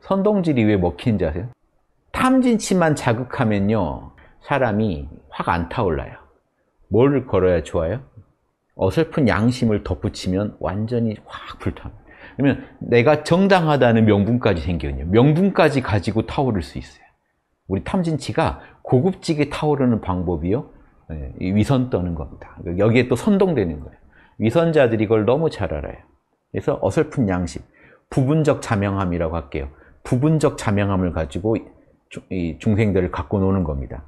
선동질이 왜 먹히는지 아세요? 탐진치만 자극하면요 사람이 확 안 타올라요 뭘 걸어야 좋아요? 어설픈 양심을 덧붙이면 완전히 확불탑니 그러면 내가 정당하다는 명분까지 생겨요 명분까지 가지고 타오를 수 있어요 우리 탐진치가 고급지게 타오르는 방법이요 예, 위선 떠는 겁니다 여기에 또 선동되는 거예요 위선자들이 이걸 너무 잘 알아요 그래서 어설픈 양심 부분적 자명함이라고 할게요 부분적 자명함을 가지고 이 중생들을 갖고 노는 겁니다.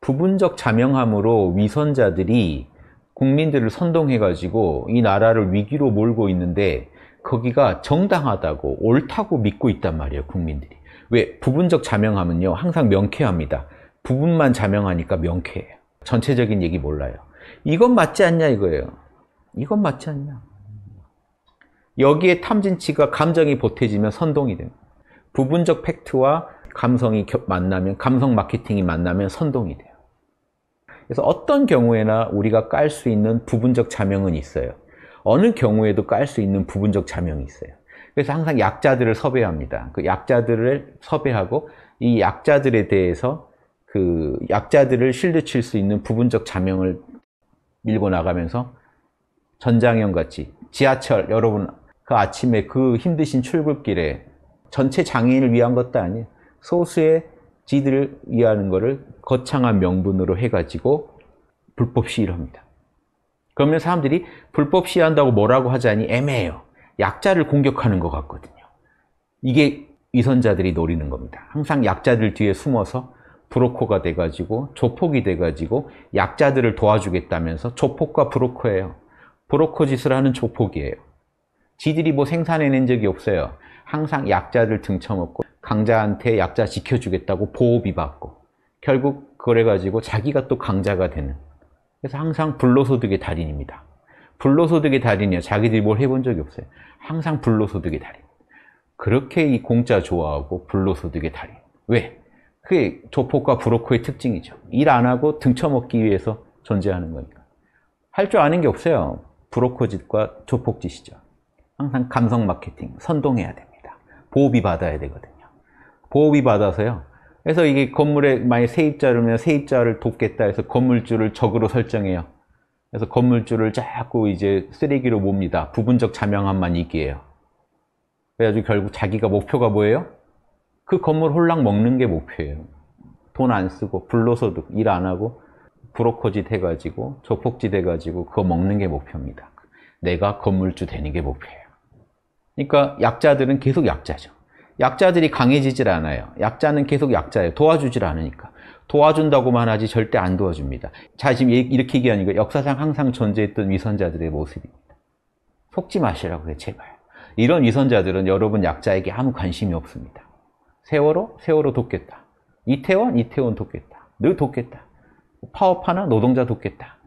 부분적 자명함으로 위선자들이 국민들을 선동해가지고 이 나라를 위기로 몰고 있는데 거기가 정당하다고 옳다고 믿고 있단 말이에요, 국민들이. 왜? 부분적 자명함은요, 항상 명쾌합니다. 부분만 자명하니까 명쾌해요. 전체적인 얘기 몰라요. 이건 맞지 않냐 이거예요. 이건 맞지 않냐. 여기에 탐진치가 감정이 보태지면 선동이 됩니다. 부분적 팩트와 감성이 만나면 감성 마케팅이 만나면 선동이 돼요. 그래서 어떤 경우에나 우리가 깔 수 있는 부분적 자명은 있어요. 어느 경우에도 깔 수 있는 부분적 자명이 있어요. 그래서 항상 약자들을 섭외합니다. 그 약자들을 섭외하고 이 약자들에 대해서 그 약자들을 실드 칠수 있는 부분적 자명을 밀고 나가면서 전장현 같이 지하철 여러분 그 아침에 그 힘드신 출근길에 전체 장애인을 위한 것도 아니에요. 소수의 지들을 위하는 것을 거창한 명분으로 해가지고 불법 시위를 합니다. 그러면 사람들이 불법 시위한다고 뭐라고 하자니 애매해요. 약자를 공격하는 것 같거든요. 이게 위선자들이 노리는 겁니다. 항상 약자들 뒤에 숨어서 브로커가 돼가지고 조폭이 돼가지고 약자들을 도와주겠다면서 조폭과 브로커예요. 브로커 짓을 하는 조폭이에요. 지들이 뭐 생산해낸 적이 없어요. 항상 약자를 등쳐먹고 강자한테 약자 지켜주겠다고 보호비 받고 결국 그래 가지고 자기가 또 강자가 되는 그래서 항상 불로소득의 달인입니다 불로소득의 달인이요 에 자기들이 뭘 해본 적이 없어요 항상 불로소득의 달인 그렇게 이 공짜 좋아하고 불로소득의 달인 왜? 그게 조폭과 브로커의 특징이죠 일 안 하고 등쳐먹기 위해서 존재하는 거니까 할 줄 아는 게 없어요 브로커짓과 조폭짓이죠 항상 감성 마케팅 선동해야 돼 보호비 받아야 되거든요. 보호비 받아서요. 그래서 이게 건물에 만약 세입자라면 세입자를 돕겠다 해서 건물주를 적으로 설정해요. 그래서 건물주를 자꾸 이제 쓰레기로 봅니다. 부분적 자명함만 이기예요. 그래가지고 결국 자기가 목표가 뭐예요? 그 건물 홀랑 먹는 게 목표예요. 돈 안 쓰고 불로소득 일 안 하고 브로커짓 해가지고 조폭짓 해가지고 그거 먹는 게 목표입니다. 내가 건물주 되는 게 목표예요. 그러니까 약자들은 계속 약자죠. 약자들이 강해지질 않아요. 약자는 계속 약자예요. 도와주질 않으니까. 도와준다고만 하지 절대 안 도와줍니다. 자, 지금 이렇게 얘기하니까 역사상 항상 존재했던 위선자들의 모습입니다. 속지 마시라고 해 제발. 이런 위선자들은 여러분 약자에게 아무 관심이 없습니다. 세월호? 세월호 돕겠다. 이태원? 이태원 돕겠다. 늘 돕겠다. 파업하나? 노동자 돕겠다.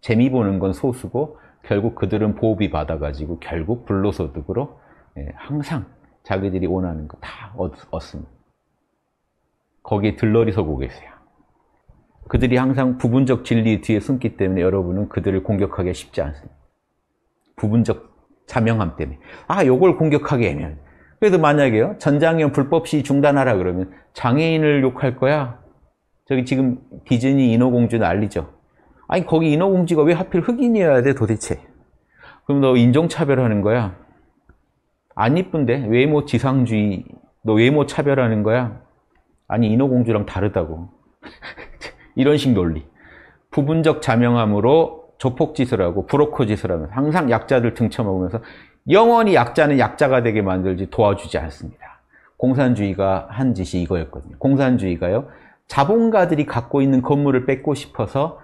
재미 보는 건 소수고 결국 그들은 보비 받아가지고 결국 불로소득으로 예, 항상 자기들이 원하는 거 다 얻습니다. 거기에 들러리 서고 계세요. 그들이 항상 부분적 진리 뒤에 숨기 때문에 여러분은 그들을 공격하기 쉽지 않습니다. 부분적 자명함 때문에. 아, 요걸 공격하게 하면. 그래도 만약에요. 전장현 불법 시 중단하라 그러면 장애인을 욕할 거야. 저기 지금 디즈니 인어공주 난리죠. 아니 거기 인어공지가 왜 하필 흑인이어야 돼 도대체 그럼 너 인종차별하는 거야 안 이쁜데 외모 지상주의 너 외모 차별하는 거야 아니 인어공주랑 다르다고 이런 식 논리 부분적 자명함으로 조폭짓을 하고 브로커짓을 하면 항상 약자들 등쳐먹으면서 영원히 약자는 약자가 되게 만들지 도와주지 않습니다 공산주의가 한 짓이 이거였거든요 공산주의가요 자본가들이 갖고 있는 건물을 뺏고 싶어서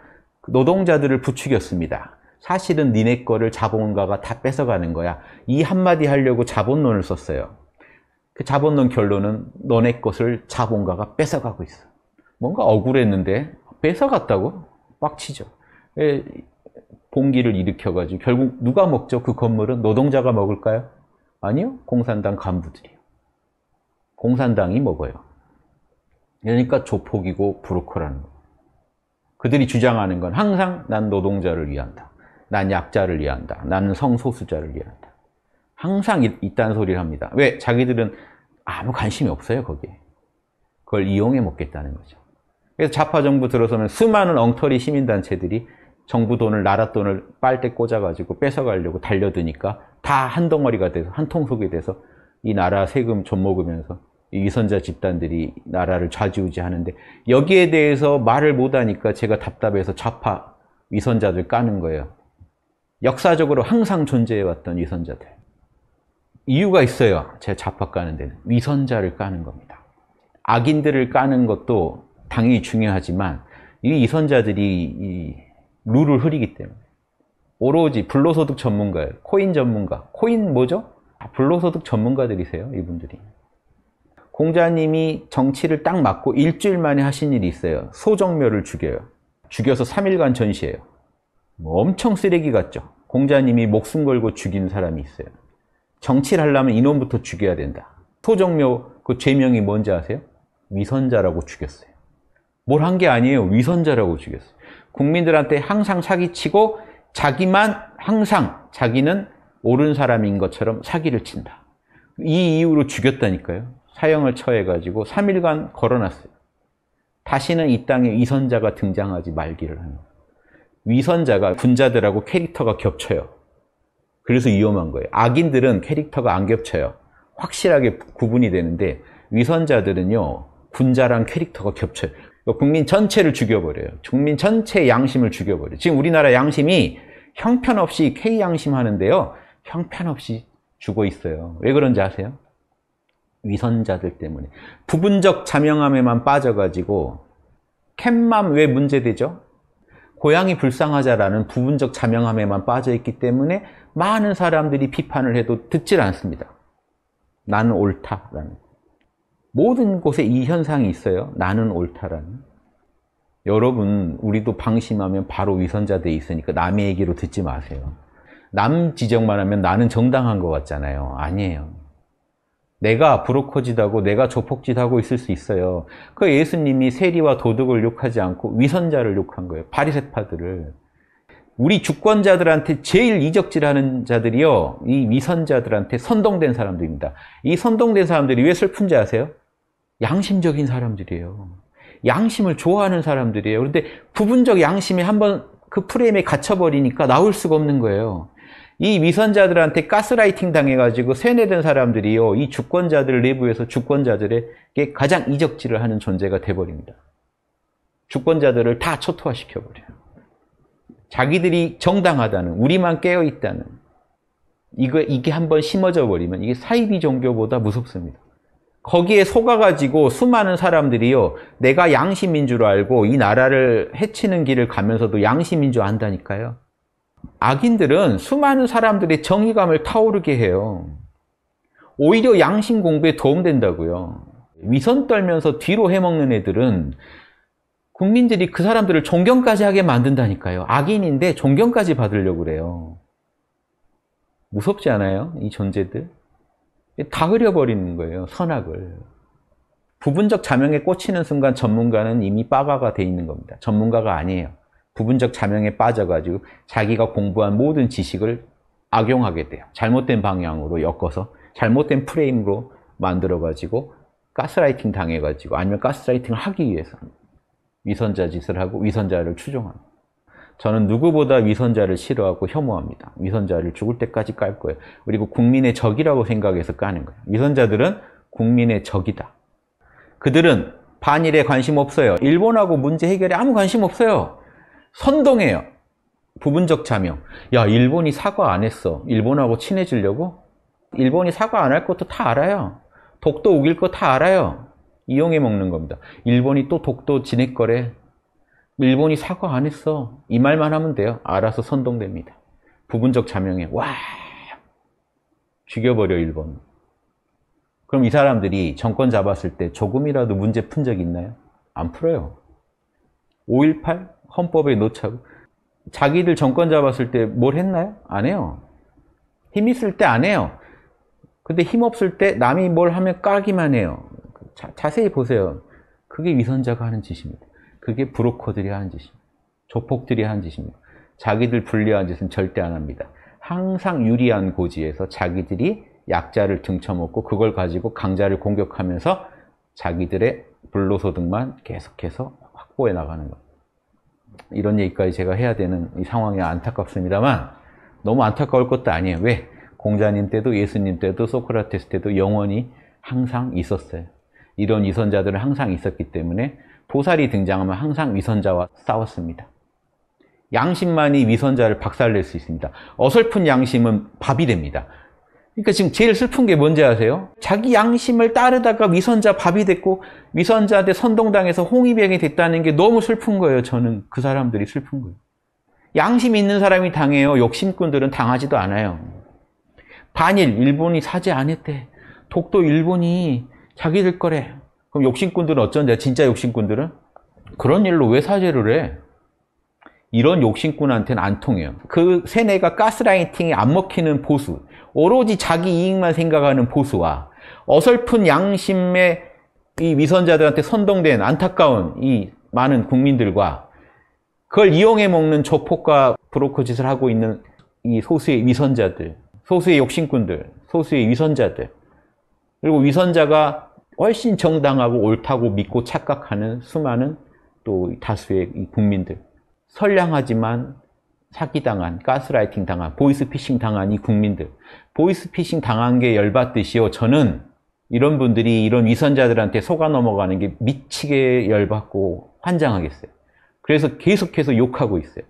노동자들을 부추겼습니다. 사실은 니네 거를 자본가가 다 뺏어가는 거야. 이 한마디 하려고 자본론을 썼어요. 그 자본론 결론은 너네 것을 자본가가 뺏어가고 있어. 뭔가 억울했는데 뺏어갔다고? 빡치죠. 예, 봉기를 일으켜가지고 결국 누가 먹죠? 그 건물은 노동자가 먹을까요? 아니요. 공산당 간부들이요. 공산당이 먹어요. 그러니까 조폭이고 브로커라는 거 그들이 주장하는 건 항상 난 노동자를 위한다. 난 약자를 위한다. 나는 성소수자를 위한다. 항상 있 이딴 소리를 합니다. 왜? 자기들은 아무 관심이 없어요, 거기에. 그걸 이용해 먹겠다는 거죠. 그래서 자파 정부 들어서는 수많은 엉터리 시민단체들이 정부 돈을, 나라 돈을 빨대 꽂아가지고 뺏어가려고 달려드니까 다 한 덩어리가 돼서, 한 통속이 돼서 이 나라 세금 좀 먹으면서 이선자 집단들이 나라를 좌지우지하는데 여기에 대해서 말을 못하니까 제가 답답해서 좌파 위선자들 까는 거예요. 역사적으로 항상 존재해왔던 위선자들. 이유가 있어요. 제 좌파 까는 데는. 위선자를 까는 겁니다. 악인들을 까는 것도 당연히 중요하지만 이 위선자들이 이 룰을 흐리기 때문에 오로지 불로소득 전문가예요. 코인 전문가. 코인 뭐죠? 아, 불로소득 전문가들이세요. 이분들이. 공자님이 정치를 딱맞고 일주일 만에 하신 일이 있어요. 소정묘를 죽여요. 죽여서 3일간 전시해요. 뭐 엄청 쓰레기 같죠. 공자님이 목숨 걸고 죽인 사람이 있어요. 정치를 하려면 인원부터 죽여야 된다. 소정묘 그 죄명이 뭔지 아세요? 위선자라고 죽였어요. 뭘 한 게 아니에요. 위선자라고 죽였어요. 국민들한테 항상 사기치고 자기만 항상 자기는 옳은 사람인 것처럼 사기를 친다. 이 이유로 죽였다니까요. 사형을 처해가지고 3일간 걸어놨어요. 다시는 이 땅에 위선자가 등장하지 말기를 하는 거예요. 위선자가 군자들하고 캐릭터가 겹쳐요. 그래서 위험한 거예요. 악인들은 캐릭터가 안 겹쳐요. 확실하게 구분이 되는데 위선자들은요. 군자랑 캐릭터가 겹쳐요. 그러니까 국민 전체를 죽여버려요. 국민 전체의 양심을 죽여버려요. 지금 우리나라 양심이 형편없이 K양심 하는데요. 형편없이 죽어 있어요. 왜 그런지 아세요? 위선자들 때문에 부분적 자명함에만 빠져가지고 캣맘 왜 문제되죠? 고양이 불쌍하자라는 부분적 자명함에만 빠져있기 때문에 많은 사람들이 비판을 해도 듣질 않습니다. 나는 옳다라는 모든 곳에 이 현상이 있어요. 나는 옳다라는 여러분 우리도 방심하면 바로 위선자 돼 있으니까 남의 얘기로 듣지 마세요. 남 지적만 하면 나는 정당한 것 같잖아요. 아니에요. 내가 브로커짓하고 내가 조폭짓하고 있을 수 있어요. 그 예수님이 세리와 도둑을 욕하지 않고 위선자를 욕한 거예요. 바리새파들을. 우리 주권자들한테 제일 이적질하는 자들이요. 이 위선자들한테 선동된 사람들입니다. 이 선동된 사람들이 왜 슬픈지 아세요? 양심적인 사람들이에요. 양심을 좋아하는 사람들이에요. 그런데 부분적 양심이 한번 그 프레임에 갇혀버리니까 나올 수가 없는 거예요. 이 위선자들한테 가스라이팅 당해가지고 세뇌된 사람들이요. 이 주권자들 내부에서 주권자들에게 가장 이적질을 하는 존재가 돼버립니다. 주권자들을 다 초토화시켜버려요. 자기들이 정당하다는, 우리만 깨어있다는, 이거, 이게 한번 심어져 버리면 이게 사이비 종교보다 무섭습니다. 거기에 속아가지고 수많은 사람들이요. 내가 양심인 줄 알고 이 나라를 해치는 길을 가면서도 양심인 줄 안다니까요. 악인들은 수많은 사람들의 정의감을 타오르게 해요. 오히려 양심 공부에 도움된다고요. 위선 떨면서 뒤로 해먹는 애들은 국민들이 그 사람들을 존경까지 하게 만든다니까요. 악인인데 존경까지 받으려고 그래요. 무섭지 않아요? 이 존재들? 다 흐려버리는 거예요. 선악을. 부분적 자명에 꽂히는 순간 전문가는 이미 빠가가 돼 있는 겁니다. 전문가가 아니에요. 부분적 자명에 빠져가지고 자기가 공부한 모든 지식을 악용하게 돼요. 잘못된 방향으로 엮어서 잘못된 프레임으로 만들어가지고 가스라이팅 당해가지고 아니면 가스라이팅을 하기 위해서 위선자 짓을 하고 위선자를 추종합니다. 저는 누구보다 위선자를 싫어하고 혐오합니다. 위선자를 죽을 때까지 깔 거예요. 그리고 국민의 적이라고 생각해서 까는 거예요. 위선자들은 국민의 적이다. 그들은 반일에 관심 없어요. 일본하고 문제 해결에 아무 관심 없어요. 선동해요. 부분적 자명. 야, 일본이 사과 안 했어. 일본하고 친해지려고? 일본이 사과 안 할 것도 다 알아요. 독도 우길 거 다 알아요. 이용해 먹는 겁니다. 일본이 또 독도 지낼 거래. 일본이 사과 안 했어. 이 말만 하면 돼요. 알아서 선동됩니다. 부분적 자명에 와 죽여버려 일본. 그럼 이 사람들이 정권 잡았을 때 조금이라도 문제 푼 적 있나요? 안 풀어요. 5.18? 헌법에 놓자고 자기들 정권 잡았을 때 뭘 했나요? 안 해요 힘 있을 때 안 해요 근데 힘 없을 때 남이 뭘 하면 까기만 해요 자, 자세히 보세요 그게 위선자가 하는 짓입니다 그게 브로커들이 하는 짓입니다 조폭들이 하는 짓입니다 자기들 불리한 짓은 절대 안 합니다 항상 유리한 고지에서 자기들이 약자를 등쳐먹고 그걸 가지고 강자를 공격하면서 자기들의 불로소득만 계속해서 확보해 나가는 겁니다. 이런 얘기까지 제가 해야 되는 이 상황이 안타깝습니다만 너무 안타까울 것도 아니에요. 왜? 공자님 때도 예수님 때도 소크라테스 때도 영원히 항상 있었어요. 이런 위선자들은 항상 있었기 때문에 보살이 등장하면 항상 위선자와 싸웠습니다. 양심만이 위선자를 박살낼 수 있습니다. 어설픈 양심은 밥이 됩니다. 그러니까 지금 제일 슬픈 게 뭔지 아세요? 자기 양심을 따르다가 위선자 밥이 됐고 위선자한테 선동당해서 홍위병이 됐다는 게 너무 슬픈 거예요. 저는 그 사람들이 슬픈 거예요. 양심 있는 사람이 당해요. 욕심꾼들은 당하지도 않아요. 반일, 일본이 사죄 안 했대. 독도 일본이 자기들 거래. 그럼 욕심꾼들은 어쩐대 진짜 욕심꾼들은? 그런 일로 왜 사죄를 해? 이런 욕심꾼한테는 안 통해요. 그 세뇌가 가스라이팅이 안 먹히는 보수. 오로지 자기 이익만 생각하는 보수와 어설픈 양심의 이 위선자들한테 선동된 안타까운 이 많은 국민들과 그걸 이용해 먹는 조폭과 브로커 짓을 하고 있는 이 소수의 위선자들, 소수의 욕심꾼들, 소수의 위선자들, 그리고 위선자가 훨씬 정당하고 옳다고 믿고 착각하는 수많은 또 다수의 국민들. 선량하지만 찾기당한 가스라이팅 당한, 보이스피싱 당한 이 국민들. 보이스피싱 당한 게 열받듯이요. 저는 이런 분들이 이런 위선자들한테 속아 넘어가는 게 미치게 열받고 환장하겠어요. 그래서 계속해서 욕하고 있어요.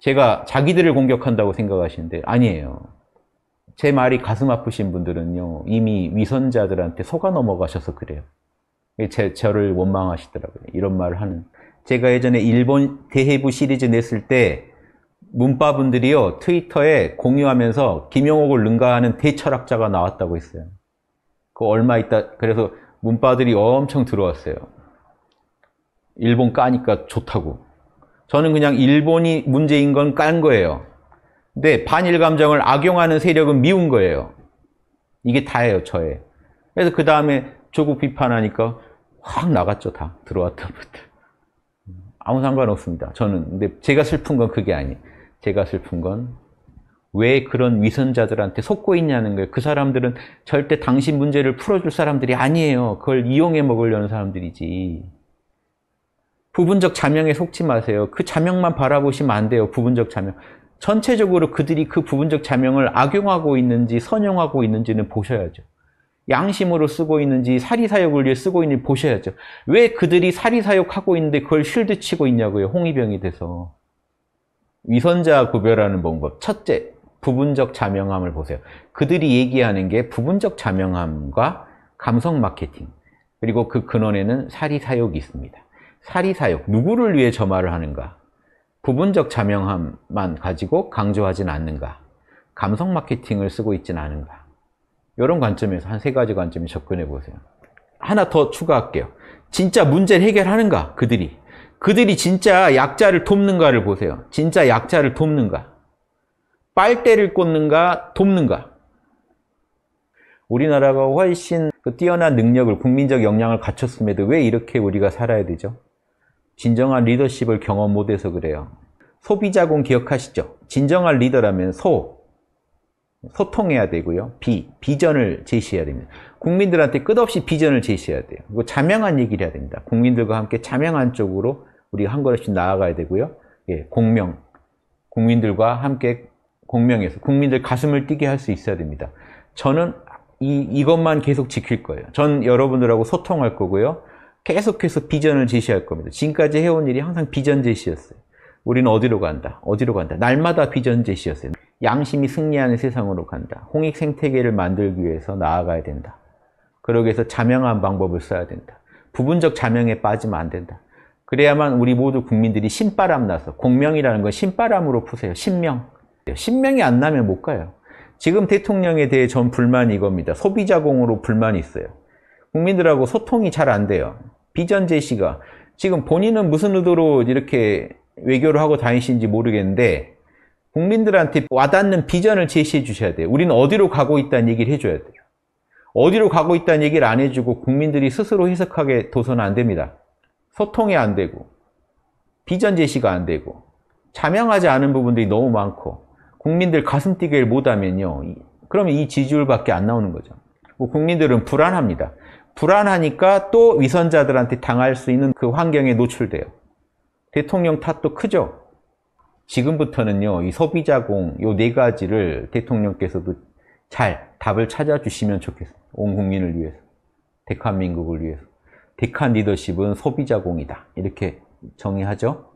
제가 자기들을 공격한다고 생각하시는데 아니에요. 제 말이 가슴 아프신 분들은요. 이미 위선자들한테 속아 넘어가셔서 그래요. 제, 저를 원망하시더라고요. 이런 말을 하는. 제가 예전에 일본 대해부 시리즈 냈을 때 문파분들이요 트위터에 공유하면서 김용옥을 능가하는 대철학자가 나왔다고 했어요. 그 얼마 있다 그래서 문파들이 엄청 들어왔어요. 일본 까니까 좋다고. 저는 그냥 일본이 문제인 건 깐 거예요. 근데 반일 감정을 악용하는 세력은 미운 거예요. 이게 다예요, 저의. 그래서 그 다음에 조국 비판하니까 확 나갔죠, 다. 들어왔던 분들. 아무 상관없습니다. 저는. 근데 제가 슬픈 건 그게 아니에요. 제가 슬픈 건 왜 그런 위선자들한테 속고 있냐는 거예요. 그 사람들은 절대 당신 문제를 풀어줄 사람들이 아니에요. 그걸 이용해 먹으려는 사람들이지. 부분적 자명에 속지 마세요. 그 자명만 바라보시면 안 돼요. 부분적 자명. 전체적으로 그들이 그 부분적 자명을 악용하고 있는지 선용하고 있는지는 보셔야죠. 양심으로 쓰고 있는지 사리사욕을 위해 쓰고 있는지 보셔야죠. 왜 그들이 사리사욕하고 있는데 그걸 쉴드 치고 있냐고요. 홍위병이 돼서. 위선자 구별하는 방법 첫째, 부분적 자명함을 보세요. 그들이 얘기하는 게 부분적 자명함과 감성 마케팅 그리고 그 근원에는 사리사욕이 있습니다. 사리사욕, 누구를 위해 저 말을 하는가? 부분적 자명함만 가지고 강조하진 않는가? 감성 마케팅을 쓰고 있진 않은가? 이런 관점에서 한 세 가지 관점에 접근해 보세요. 하나 더 추가할게요. 진짜 문제를 해결하는가? 그들이. 그들이 진짜 약자를 돕는가를 보세요. 진짜 약자를 돕는가. 빨대를 꽂는가, 돕는가. 우리나라가 훨씬 그 뛰어난 능력을, 국민적 역량을 갖췄음에도 왜 이렇게 우리가 살아야 되죠? 진정한 리더십을 경험 못해서 그래요. 소비자군 기억하시죠? 진정한 리더라면 소, 소통해야 되고요. 비, 비전을 제시해야 됩니다. 국민들한테 끝없이 비전을 제시해야 돼요. 그리고 자명한 얘기를 해야 됩니다. 국민들과 함께 자명한 쪽으로 우리한 걸음씩 나아가야 되고요. 예, 공명. 국민들과 함께 공명해서 국민들 가슴을 뛰게 할 수 있어야 됩니다. 저는 이, 이것만 계속 지킬 거예요. 전 여러분들하고 소통할 거고요. 계속해서 비전을 제시할 겁니다. 지금까지 해온 일이 항상 비전 제시였어요. 우리는 어디로 간다? 어디로 간다? 날마다 비전 제시였어요. 양심이 승리하는 세상으로 간다. 홍익 생태계를 만들기 위해서 나아가야 된다. 그러기 위해서 자명한 방법을 써야 된다. 부분적 자명에 빠지면 안 된다. 그래야만 우리 모두 국민들이 신바람 나서 공명이라는 건 신바람으로 푸세요. 신명. 신명이 안 나면 못 가요. 지금 대통령에 대해 전 불만이 이겁니다. 소비자공으로 불만이 있어요. 국민들하고 소통이 잘 안 돼요. 비전 제시가 지금 본인은 무슨 의도로 이렇게 외교를 하고 다니신지 모르겠는데 국민들한테 와닿는 비전을 제시해 주셔야 돼요. 우리는 어디로 가고 있다는 얘기를 해줘야 돼요. 어디로 가고 있다는 얘기를 안 해주고 국민들이 스스로 해석하게 둬서는 안 됩니다. 소통이 안 되고 비전 제시가 안 되고 자명하지 않은 부분들이 너무 많고 국민들 가슴 뛰기를 못하면요. 그러면 이 지지율밖에 안 나오는 거죠. 뭐 국민들은 불안합니다. 불안하니까 또 위선자들한테 당할 수 있는 그 환경에 노출돼요. 대통령 탓도 크죠. 지금부터는요. 이 소비자공 요 네 가지를 대통령께서도 잘 답을 찾아주시면 좋겠어요. 온 국민을 위해서. 대한민국을 위해서. 디칸 리더십은 소비자공이다. 이렇게 정의하죠.